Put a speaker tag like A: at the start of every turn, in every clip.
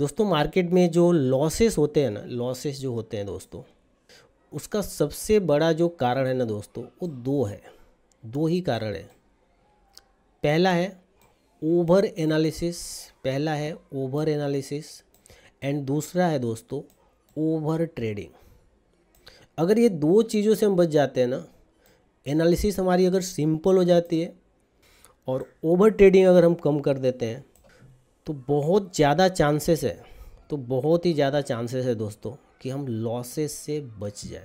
A: दोस्तों मार्केट में जो लॉसेस होते हैं ना लॉसेस जो होते हैं दोस्तों उसका सबसे बड़ा जो कारण है ना दोस्तों वो दो है दो ही कारण है पहला है ओवर एनालिसिस पहला है ओवर एनालिसिस एंड दूसरा है दोस्तों ओवर ट्रेडिंग अगर ये दो चीज़ों से हम बच जाते हैं ना एनालिसिस हमारी अगर सिंपल हो जाती है और ओवर ट्रेडिंग अगर हम कम कर देते हैं तो बहुत ज़्यादा चांसेस है तो बहुत ही ज़्यादा चांसेस है दोस्तों कि हम लॉसेस से बच जाएं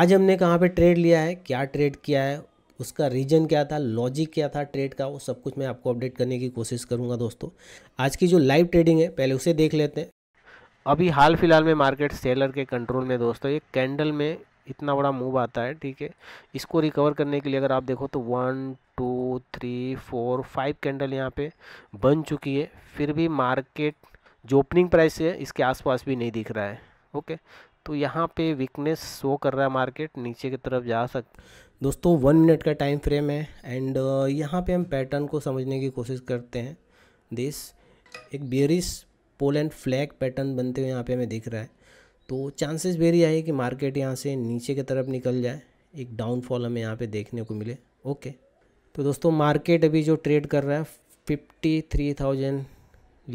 A: आज हमने कहाँ पे ट्रेड लिया है क्या ट्रेड किया है उसका रीजन क्या था लॉजिक क्या था ट्रेड का वो सब कुछ मैं आपको अपडेट करने की कोशिश करूँगा दोस्तों आज की जो लाइव ट्रेडिंग है पहले उसे देख लेते हैं अभी हाल फिलहाल में मार्केट सेलर के कंट्रोल में दोस्तों ये कैंडल में इतना बड़ा मूव आता है ठीक है इसको रिकवर करने के लिए अगर आप देखो तो one two three four five candle यहाँ पे बन चुकी है फिर भी मार्केट जो ओपनिंग प्राइस है इसके आसपास भी नहीं दिख रहा है ओके तो यहाँ पे वीकनेस शो कर रहा है मार्केट नीचे की तरफ जा सक दोस्तों वन मिनट का टाइम फ्रेम है एंड uh, यहाँ पर हम पैटर्न को समझने की कोशिश करते हैं दिस एक bearish pole and flag pattern बनते हुए यहाँ पर हमें दिख रहा है तो चांसेस वेरी आए कि मार्केट यहाँ से नीचे की तरफ निकल जाए एक डाउनफॉल हमें यहाँ पे देखने को मिले ओके तो दोस्तों मार्केट अभी जो ट्रेड कर रहा है फिफ्टी थ्री थाउजेंड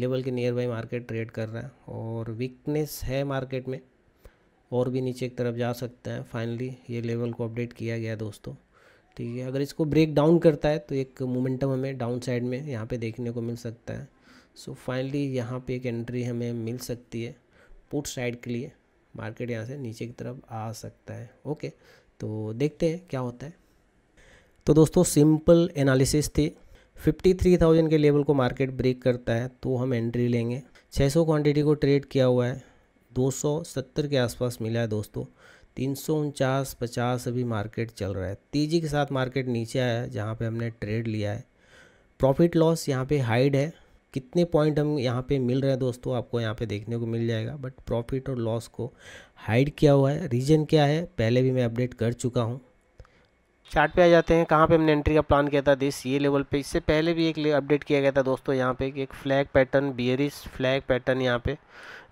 A: लेवल के नियर बाई मार्केट ट्रेड कर रहा है और वीकनेस है मार्केट में और भी नीचे की तरफ जा सकता है फाइनली ये लेवल को अपडेट किया गया दोस्तों ठीक है अगर इसको ब्रेक डाउन करता है तो एक मोमेंटम हमें डाउन साइड में यहाँ पे देखने को मिल सकता है सो फाइनली यहाँ पे एक एंट्री हमें मिल सकती है पुट साइड के लिए मार्केट यहाँ से नीचे की तरफ आ सकता है ओके तो देखते हैं क्या होता है तो दोस्तों सिंपल एनालिसिस थी 53,000 के लेवल को मार्केट ब्रेक करता है तो हम एंट्री लेंगे 600 क्वांटिटी को ट्रेड किया हुआ है 270 के आसपास मिला है दोस्तों तीन सौ उनचास पचास अभी मार्केट चल रहा है तेज़ी के साथ मार्केट नीचे आया है जहाँ पर हमने ट्रेड लिया है प्रॉफिट लॉस यहाँ पे हाइड है कितने पॉइंट हम यहाँ पे मिल रहे हैं दोस्तों आपको यहाँ पे देखने को मिल जाएगा बट प्रॉफिट और लॉस को हाइड किया हुआ है रीजन क्या है पहले भी मैं अपडेट कर चुका हूँ चार्ट पे आ जाते हैं कहाँ पे हमने एंट्री का प्लान किया था दिस ये लेवल पे इससे पहले भी एक अपडेट किया गया था दोस्तों यहाँ पे कि एक flag pattern bearish flag pattern यहाँ पे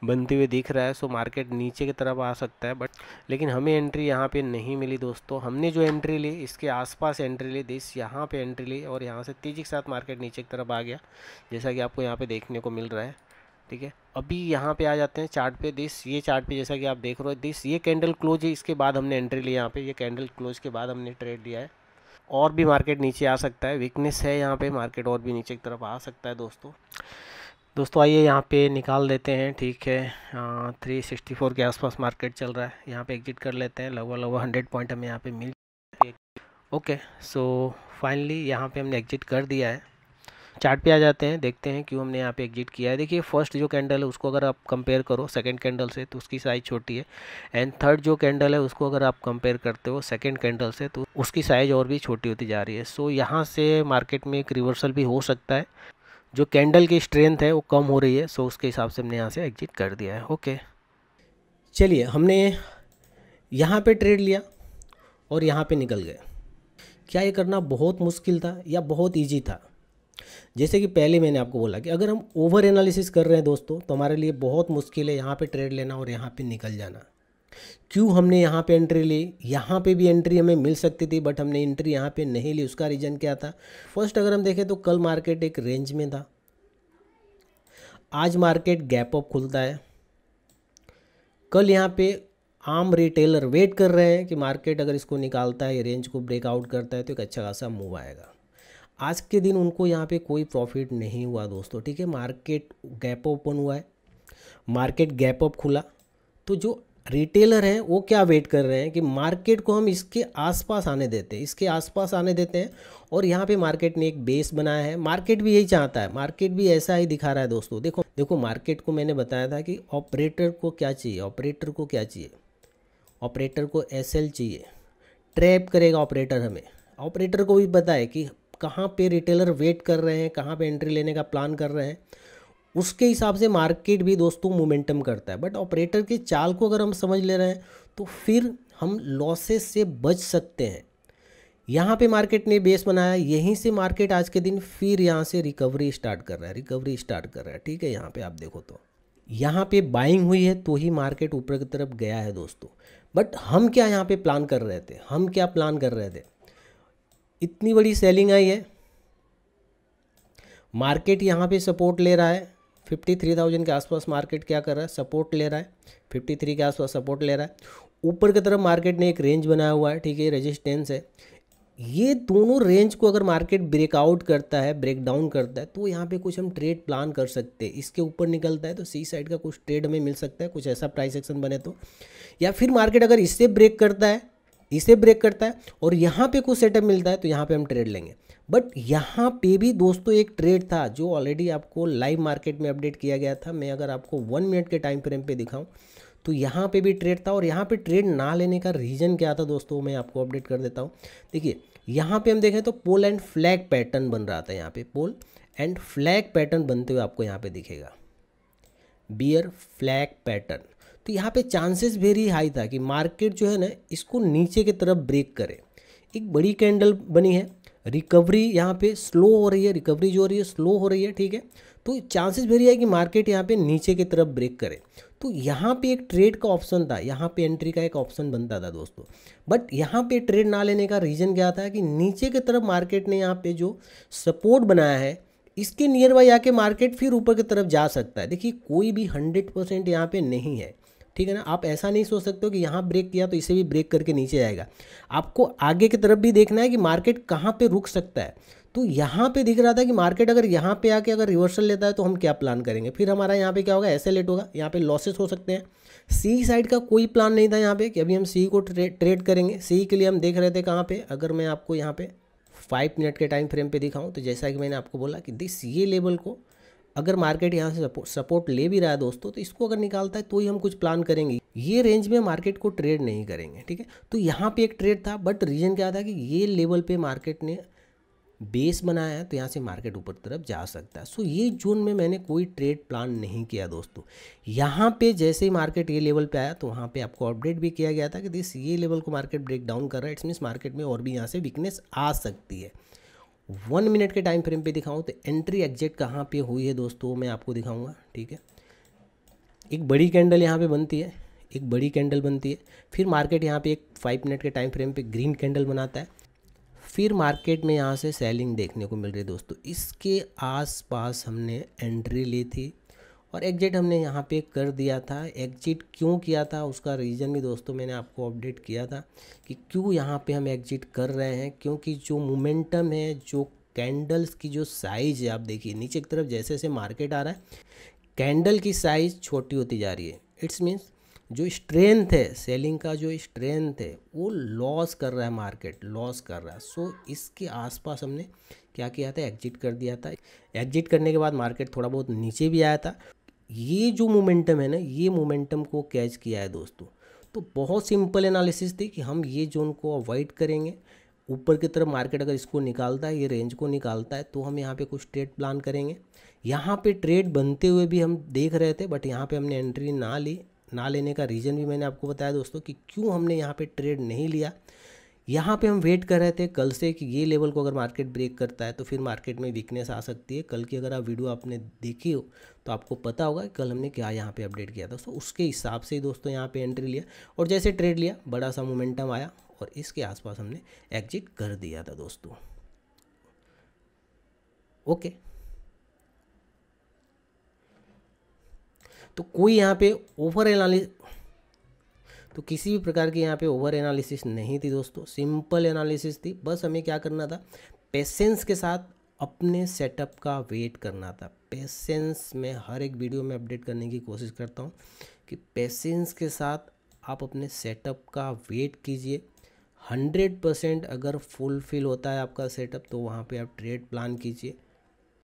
A: बनते हुए दिख रहा है सो मार्केट नीचे की तरफ आ सकता है बट लेकिन हमें एंट्री यहाँ पे नहीं मिली दोस्तों हमने जो एंट्री ली इसके आसपास एंट्री ली दिस यहाँ पर एंट्री ली और यहाँ से तेज़ी के साथ मार्केट नीचे की तरफ आ गया जैसा कि आपको यहाँ पर देखने को मिल रहा है ठीक है अभी यहाँ पे आ जाते हैं चार्ट पे दिस ये चार्ट पे जैसा कि आप देख रहे हो दिस ये कैंडल क्लोज है इसके बाद हमने एंट्री ली यहाँ पे ये कैंडल क्लोज के बाद हमने ट्रेड लिया है और भी मार्केट नीचे आ सकता है वीकनेस है यहाँ पे मार्केट और भी नीचे की तरफ आ सकता है दोस्तों दोस्तों आइए यहाँ पे निकाल देते हैं ठीक है थ्री सिक्सटी फोर के आसपास मार्केट चल रहा है यहाँ पे एग्जिट कर लेते हैं लगभग लगभग हंड्रेड पॉइंट हमें यहाँ पे मिल ओके सो फाइनली यहाँ पे हमने एग्जिट कर दिया है चार्ट पे आ जाते हैं देखते हैं क्यों हमने यहाँ पे एग्जिट किया है देखिए फर्स्ट जो कैंडल है उसको अगर आप कंपेयर करो सेकंड कैंडल से तो उसकी साइज़ छोटी है एंड थर्ड जो कैंडल है उसको अगर आप कंपेयर करते हो सेकंड कैंडल से तो उसकी साइज़ और भी छोटी होती जा रही है सो so, यहाँ से मार्केट में एक रिवर्सल भी हो सकता है जो कैंडल की स्ट्रेंथ है वो कम हो रही है सो so उसके हिसाब से हमने यहाँ से एग्जिट कर दिया है ओके चलिए हमने यहाँ पर ट्रेड लिया और यहाँ पर निकल गए क्या ये करना बहुत मुश्किल था या बहुत ईजी था जैसे कि पहले मैंने आपको बोला कि अगर हम ओवर एनालिसिस कर रहे हैं दोस्तों तो हमारे लिए बहुत मुश्किल है यहाँ पे ट्रेड लेना और यहाँ पे निकल जाना क्यों हमने यहाँ पे एंट्री ली यहाँ पे भी एंट्री हमें मिल सकती थी बट हमने एंट्री यहाँ पे नहीं ली उसका रीज़न क्या था फर्स्ट अगर हम देखें तो कल मार्केट एक रेंज में था आज मार्केट गैप अप खुलता है कल यहाँ पे आम रिटेलर वेट कर रहे हैं कि मार्केट अगर इसको निकालता है रेंज को ब्रेकआउट करता है तो एक अच्छा खासा मूव आएगा आज के दिन उनको यहाँ पे कोई प्रॉफिट नहीं हुआ दोस्तों ठीक है मार्केट गैप ओपन हुआ है मार्केट गैप अप खुला तो जो रिटेलर हैं वो क्या वेट कर रहे हैं कि मार्केट को हम इसके आसपास आने देते हैं इसके आसपास आने देते हैं और यहाँ पे मार्केट ने एक बेस बनाया है मार्केट भी यही चाहता है मार्केट भी ऐसा ही दिखा रहा है दोस्तों देखो देखो मार्केट को मैंने बताया था कि ऑपरेटर को क्या चाहिए ऑपरेटर को क्या चाहिए ऑपरेटर को एस चाहिए ट्रैप करेगा ऑपरेटर हमें ऑपरेटर को भी पता है कि कहाँ पे रिटेलर वेट कर रहे हैं कहाँ पे एंट्री लेने का प्लान कर रहे हैं उसके हिसाब से मार्केट भी दोस्तों मोमेंटम करता है बट ऑपरेटर की चाल को अगर हम समझ ले रहे हैं तो फिर हम लॉसेस से बच सकते हैं यहाँ पे मार्केट ने बेस बनाया यहीं से मार्केट आज के दिन फिर यहाँ से रिकवरी स्टार्ट कर रहा है रिकवरी स्टार्ट कर रहा है ठीक है यहाँ पे आप देखो तो यहाँ पे बाइंग हुई है तो ही मार्केट ऊपर की तरफ गया है दोस्तों बट हम क्या यहाँ पे प्लान कर रहे थे हम क्या प्लान कर रहे थे इतनी बड़ी सेलिंग आई है मार्केट यहाँ पे सपोर्ट ले रहा है फिफ्टी थ्री थाउजेंड के आसपास मार्केट क्या कर रहा है सपोर्ट ले रहा है फिफ्टी थ्री के आसपास सपोर्ट ले रहा है ऊपर की तरफ मार्केट ने एक रेंज बनाया हुआ है ठीक है रेजिस्टेंस है ये दोनों रेंज को अगर मार्केट ब्रेकआउट करता है ब्रेकडाउन करता है तो यहाँ पे कुछ हम ट्रेड प्लान कर सकते हैं इसके ऊपर निकलता है तो सी साइड का कुछ ट्रेड हमें मिल सकता है कुछ ऐसा प्राइस एक्शन बने तो या फिर मार्केट अगर इससे ब्रेक करता है इसे ब्रेक करता है और यहाँ पे कुछ सेटअप मिलता है तो यहाँ पे हम ट्रेड लेंगे बट यहाँ पे भी दोस्तों एक ट्रेड था जो ऑलरेडी आपको लाइव मार्केट में अपडेट किया गया था मैं अगर आपको वन मिनट के टाइम फ्रेम पे दिखाऊं तो यहाँ पे भी ट्रेड था और यहाँ पे ट्रेड ना लेने का रीज़न क्या था दोस्तों मैं आपको अपडेट कर देता हूँ देखिए यहाँ पर हम देखें तो पोल एंड फ्लैग पैटर्न बन रहा था यहाँ पर पोल एंड फ्लैग पैटर्न बनते हुए आपको यहाँ पर दिखेगा बियर फ्लैग पैटर्न तो यहाँ पे चांसेस वेरी हाई था कि मार्केट जो है ना इसको नीचे की तरफ ब्रेक करे एक बड़ी कैंडल बनी है रिकवरी यहाँ पे स्लो हो रही है रिकवरी जो हो रही है स्लो हो रही है ठीक है तो चांसेस वेरी है कि मार्केट यहाँ पे नीचे की तरफ ब्रेक करे तो यहाँ पे एक ट्रेड का ऑप्शन था यहाँ पे एंट्री का एक ऑप्शन बनता था दोस्तों बट यहाँ पे ट्रेड ना लेने का रीज़न क्या था कि नीचे की तरफ मार्केट ने यहाँ पे जो सपोर्ट बनाया है इसके नियर बाई आके मार्केट फिर ऊपर की तरफ जा सकता है देखिए कोई भी हंड्रेड परसेंट यहाँ पर नहीं है ठीक है ना आप ऐसा नहीं सोच सकते हो कि यहाँ ब्रेक किया तो इसे भी ब्रेक करके नीचे आएगा आपको आगे की तरफ भी देखना है कि मार्केट कहाँ पर रुक सकता है तो यहाँ पे दिख रहा था कि मार्केट अगर यहाँ पे आके अगर रिवर्सल लेता है तो हम क्या प्लान करेंगे फिर हमारा यहाँ पे क्या होगा ऐसे लेट होगा यहाँ पे लॉसेस हो सकते हैं सी साइड का कोई प्लान नहीं था यहाँ पे कि अभी हम सी को ट्रे, ट्रेड करेंगे सी के लिए हम देख रहे थे कहाँ पे अगर मैं आपको यहाँ पे फाइव मिनट के टाइम फ्रेम पर दिखाऊँ तो जैसा कि मैंने आपको बोला कि दिस ये लेवल को अगर मार्केट यहाँ से सपोर्ट ले भी रहा है दोस्तों तो इसको अगर निकालता है तो ही हम कुछ प्लान करेंगे ये रेंज में मार्केट को ट्रेड नहीं करेंगे ठीक है तो यहाँ पे एक ट्रेड था बट रीज़न क्या था कि ये लेवल पे मार्केट ने बेस बनाया है तो यहाँ से मार्केट ऊपर तरफ जा सकता है सो ये जून में मैंने कोई ट्रेड प्लान नहीं किया दोस्तों यहाँ पे जैसे ही मार्केट ये लेवल पे आया तो वहाँ पे आपको अपडेट भी किया गया था कि दिस ये लेवल को मार्केट ब्रेक डाउन कर रहा है इट्स मीन्स मार्केट में और भी यहाँ से वीकनेस आ सकती है वन मिनट के टाइम फ्रेम पे दिखाऊं तो एंट्री एग्जिट कहाँ पे हुई है दोस्तों मैं आपको दिखाऊंगा ठीक है एक बड़ी कैंडल यहाँ पे बनती है एक बड़ी कैंडल बनती है फिर मार्केट यहाँ पे एक फाइव मिनट के टाइम फ्रेम पे ग्रीन कैंडल बनाता है फिर मार्केट में यहाँ से सेलिंग देखने को मिल रही है दोस्तों इसके आस हमने एंट्री ली थी और एग्जिट हमने यहाँ पे कर दिया था एग्जिट क्यों किया था उसका रीज़न भी दोस्तों मैंने आपको अपडेट किया था कि क्यों यहाँ पे हम एग्जिट कर रहे हैं क्योंकि जो मोमेंटम है जो कैंडल्स की जो साइज़ है आप देखिए नीचे की तरफ जैसे जैसे मार्केट आ रहा है कैंडल की साइज़ छोटी होती जा रही है इट्स मीन्स जो स्ट्रेंथ है सेलिंग का जो स्ट्रेंथ है वो लॉस कर रहा है मार्केट लॉस कर रहा है सो so, इसके आसपास हमने क्या किया था एग्जिट कर दिया था एग्जिट करने के बाद मार्केट थोड़ा बहुत नीचे भी आया था ये जो मोमेंटम है ना ये मोमेंटम को कैच किया है दोस्तों तो बहुत सिंपल एनालिसिस थी कि हम ये जोन को अवॉइड करेंगे ऊपर की तरफ मार्केट अगर इसको निकालता है ये रेंज को निकालता है तो हम यहाँ पे कुछ ट्रेड प्लान करेंगे यहाँ पे ट्रेड बनते हुए भी हम देख रहे थे बट यहाँ पे हमने एंट्री ना ली ना लेने का रीज़न भी मैंने आपको बताया दोस्तों कि क्यों हमने यहाँ पे ट्रेड नहीं लिया यहाँ पे हम वेट कर रहे थे कल से कि ये लेवल को अगर मार्केट ब्रेक करता है तो फिर मार्केट में वीकनेस आ सकती है कल की अगर आप वीडियो आपने देखी हो तो आपको पता होगा कि कल हमने क्या यहाँ पे अपडेट किया था सो उसके हिसाब से ही दोस्तों यहाँ पे एंट्री लिया और जैसे ट्रेड लिया बड़ा सा मोमेंटम आया और इसके आसपास हमने एग्जिट कर दिया था दोस्तों ओके तो कोई यहाँ पे ओवर एनालिस तो किसी भी प्रकार की यहाँ पे ओवर एनालिसिस नहीं थी दोस्तों सिंपल एनालिसिस थी बस हमें क्या करना था पेशेंस के साथ अपने सेटअप का वेट करना था पेशेंस में हर एक वीडियो में अपडेट करने की कोशिश करता हूँ कि पेशेंस के साथ आप अपने सेटअप का वेट कीजिए हंड्रेड परसेंट अगर फुलफिल होता है आपका सेटअप तो वहाँ पे आप ट्रेड प्लान कीजिए